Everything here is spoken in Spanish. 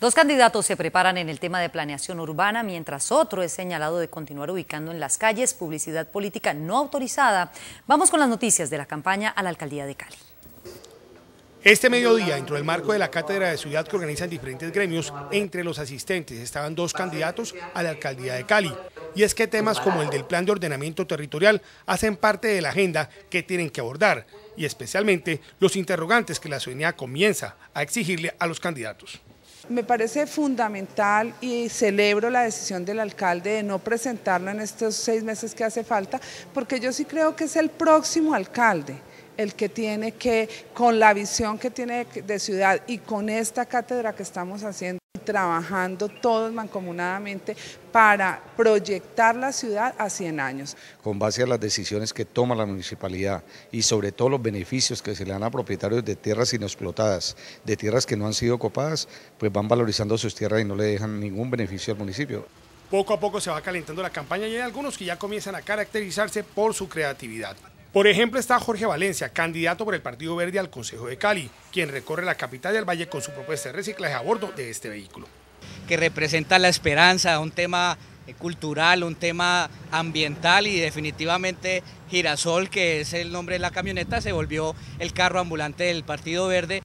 Dos candidatos se preparan en el tema de planeación urbana, mientras otro es señalado de continuar ubicando en las calles publicidad política no autorizada. Vamos con las noticias de la campaña a la alcaldía de Cali. Este mediodía, dentro del marco de la cátedra de ciudad que organizan diferentes gremios, entre los asistentes estaban dos candidatos a la alcaldía de Cali. Y es que temas como el del plan de ordenamiento territorial hacen parte de la agenda que tienen que abordar, y especialmente los interrogantes que la ciudadanía comienza a exigirle a los candidatos. Me parece fundamental y celebro la decisión del alcalde de no presentarlo en estos seis meses que hace falta, porque yo sí creo que es el próximo alcalde el que tiene que, con la visión que tiene de ciudad y con esta cátedra que estamos haciendo, trabajando todos mancomunadamente para proyectar la ciudad a 100 años. Con base a las decisiones que toma la municipalidad y sobre todo los beneficios que se le dan a propietarios de tierras inexplotadas, de tierras que no han sido ocupadas, pues van valorizando sus tierras y no le dejan ningún beneficio al municipio. Poco a poco se va calentando la campaña y hay algunos que ya comienzan a caracterizarse por su creatividad. Por ejemplo, está Jorge Valencia, candidato por el Partido Verde al Consejo de Cali, quien recorre la capital del Valle con su propuesta de reciclaje a bordo de este vehículo. Que representa la esperanza, un tema eh, cultural, un tema ambiental y definitivamente Girasol, que es el nombre de la camioneta, se volvió el carro ambulante del Partido Verde.